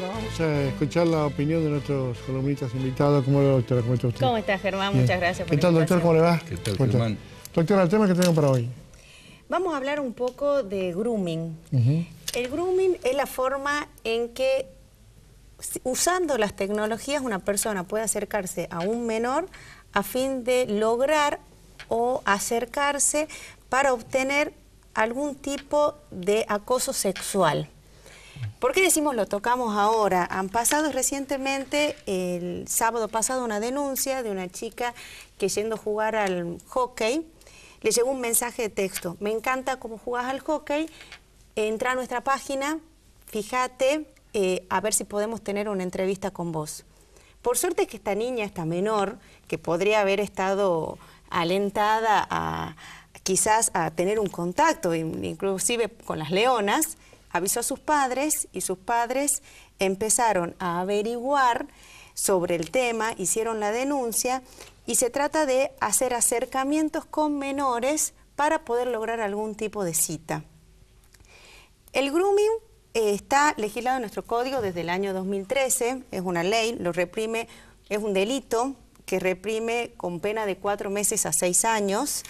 vamos a escuchar la opinión de nuestros columnistas invitados. ¿Cómo va, doctora? ¿Cómo está usted? ¿Cómo está, Germán? Muchas gracias por ¿Qué tal, doctor? ¿Cómo le va? ¿Qué tal, Germán? Doctora, el tema que tengo para hoy. Vamos a hablar un poco de grooming. El grooming es la forma en que, usando las tecnologías, una persona puede acercarse a un menor a fin de lograr o acercarse para obtener algún tipo de acoso sexual. ¿Por qué decimos lo tocamos ahora? Han pasado recientemente, el sábado pasado, una denuncia de una chica que yendo a jugar al hockey, le llegó un mensaje de texto. Me encanta cómo jugás al hockey, entra a nuestra página, fíjate, eh, a ver si podemos tener una entrevista con vos. Por suerte es que esta niña, esta menor, que podría haber estado alentada a quizás a tener un contacto, inclusive con las leonas, avisó a sus padres y sus padres empezaron a averiguar sobre el tema, hicieron la denuncia y se trata de hacer acercamientos con menores para poder lograr algún tipo de cita. El grooming eh, está legislado en nuestro código desde el año 2013, es una ley, lo reprime, es un delito que reprime con pena de cuatro meses a seis años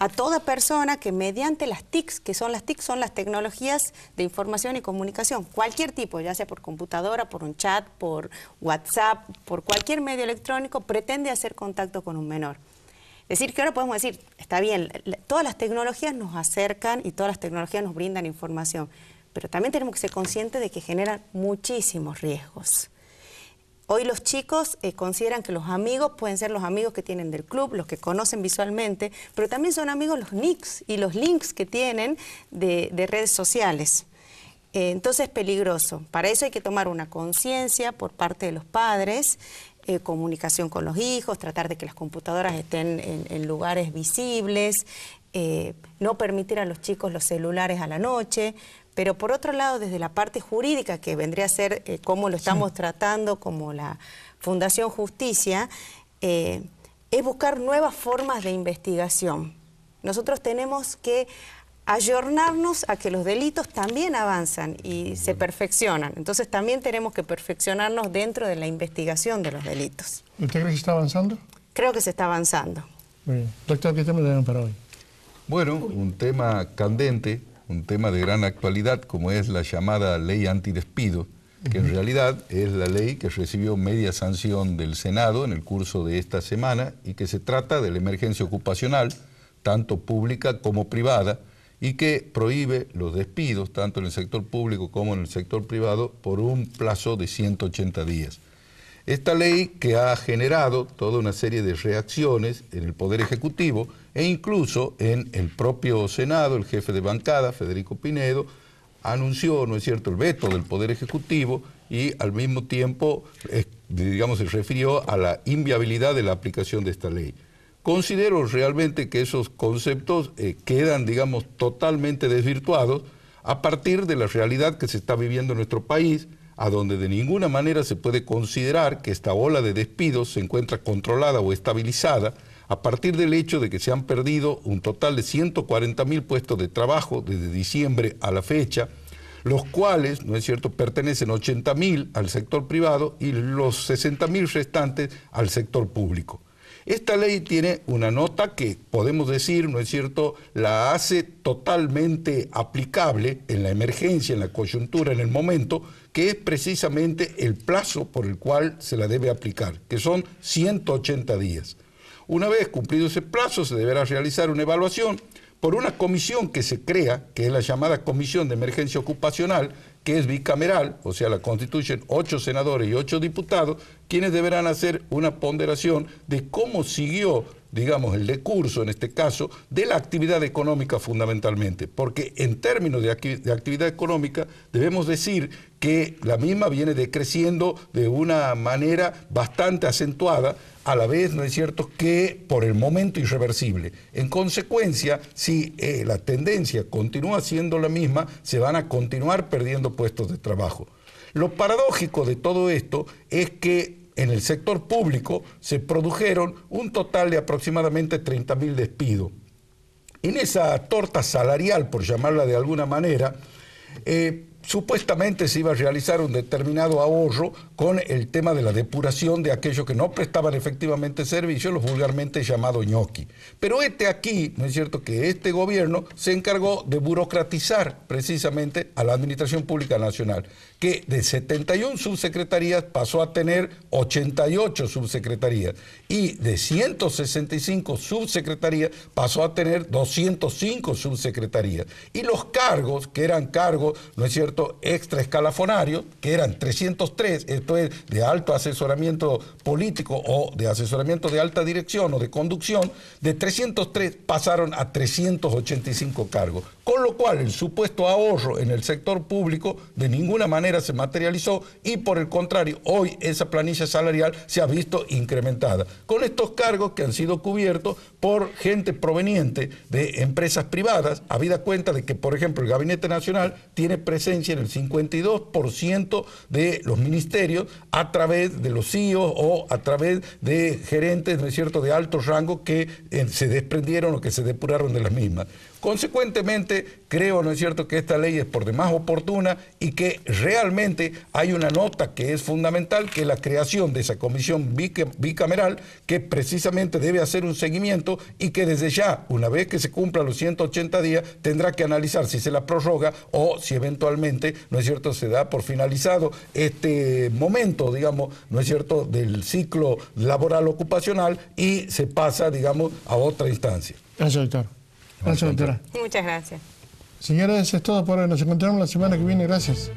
a toda persona que mediante las TICs, que son las TICs, son las tecnologías de información y comunicación, cualquier tipo, ya sea por computadora, por un chat, por WhatsApp, por cualquier medio electrónico, pretende hacer contacto con un menor. Es decir, que ahora podemos decir, está bien, todas las tecnologías nos acercan y todas las tecnologías nos brindan información, pero también tenemos que ser conscientes de que generan muchísimos riesgos. Hoy los chicos eh, consideran que los amigos pueden ser los amigos que tienen del club, los que conocen visualmente, pero también son amigos los nicks y los links que tienen de, redes sociales. Eh, entonces es peligroso. Para eso hay que tomar una conciencia por parte de los padres, eh, comunicación con los hijos, tratar de que las computadoras estén en lugares visibles, no permitir a los chicos los celulares a la noche, pero por otro lado, desde la parte jurídica, que vendría a ser eh, cómo lo estamos tratando como la Fundación Justicia, eh, es buscar nuevas formas de investigación. Nosotros tenemos que ayornarnos a que los delitos también avanzan y se perfeccionan. Entonces también tenemos que perfeccionarnos dentro de la investigación de los delitos. ¿Usted cree que se está avanzando? Creo que se está avanzando. Doctor, ¿qué tema tenemos para hoy? Bueno, un tema candente un tema de gran actualidad como es la llamada ley antidespido, que en realidad es la ley que recibió media sanción del Senado en el curso de esta semana y que se trata de la emergencia ocupacional, tanto pública como privada, y que prohíbe los despidos, tanto en el sector público como en el sector privado, por un plazo de 180 días. Esta ley que ha generado toda una serie de reacciones en el Poder Ejecutivo, e incluso en el propio Senado, el jefe de bancada, Federico Pinedo, anunció, ¿no es cierto?, el veto del Poder Ejecutivo y al mismo tiempo, eh, digamos, se refirió a la inviabilidad de la aplicación de esta ley. Considero realmente que esos conceptos eh, quedan, digamos, totalmente desvirtuados a partir de la realidad que se está viviendo en nuestro país, a donde de ninguna manera se puede considerar que esta ola de despidos se encuentra controlada o estabilizada, a partir del hecho de que se han perdido un total de 140 mil puestos de trabajo desde diciembre a la fecha, los cuales, ¿no es cierto?, pertenecen 80 mil al sector privado y los 60 mil restantes al sector público. Esta ley tiene una nota que podemos decir, ¿no es cierto?, la hace totalmente aplicable en la emergencia, en la coyuntura, en el momento, que es precisamente el plazo por el cual se la debe aplicar, que son 180 días. Una vez cumplido ese plazo, se deberá realizar una evaluación por una comisión que se crea, que es la llamada Comisión de Emergencia Ocupacional, que es bicameral, o sea, la constituyen ocho senadores y ocho diputados, quienes deberán hacer una ponderación de cómo siguió, digamos, el decurso, en este caso, de la actividad económica fundamentalmente. Porque en términos de, de actividad económica, debemos decir que la misma viene decreciendo de una manera bastante acentuada, a la vez, ¿no es cierto?, que por el momento irreversible. En consecuencia, si eh, la tendencia continúa siendo la misma, se van a continuar perdiendo puestos de trabajo. Lo paradójico de todo esto es que en el sector público se produjeron un total de aproximadamente 30.000 despidos. En esa torta salarial, por llamarla de alguna manera, eh, supuestamente se iba a realizar un determinado ahorro con el tema de la depuración de aquellos que no prestaban efectivamente servicio, los vulgarmente llamados ñoqui. Pero este aquí, ¿no es cierto?, que este gobierno se encargó de burocratizar precisamente a la Administración Pública Nacional, que de 71 subsecretarías pasó a tener 88 subsecretarías y de 165 subsecretarías pasó a tener 205 subsecretarías. Y los cargos, que eran cargos, ¿no es cierto?, extra escalafonario, que eran 303, esto es, de alto asesoramiento político o de asesoramiento de alta dirección o de conducción, de 303 pasaron a 385 cargos con lo cual el supuesto ahorro en el sector público de ninguna manera se materializó y por el contrario, hoy esa planilla salarial se ha visto incrementada con estos cargos que han sido cubiertos por gente proveniente de empresas privadas, habida cuenta de que, por ejemplo, el Gabinete Nacional tiene presencia en el 52% de los ministerios a través de los CIOs e o a través de gerentes, ¿no cierto?, de alto rango que eh, se desprendieron o que se depuraron de las mismas. Consecuentemente, creo, ¿no es cierto?, que esta ley es por demás oportuna y que realmente hay una nota que es fundamental, que es la creación de esa comisión bicameral que precisamente debe hacer un seguimiento y que desde ya, una vez que se cumplan los 180 días, tendrá que analizar si se la prorroga o si eventualmente, ¿no es cierto?, se da por finalizado este momento, digamos, ¿no es cierto?, del ciclo laboral ocupacional y se pasa, digamos, a otra instancia. Gracias, doctor. Muchas gracias. Señores, es todo por hoy. Nos encontramos la semana que viene. Gracias.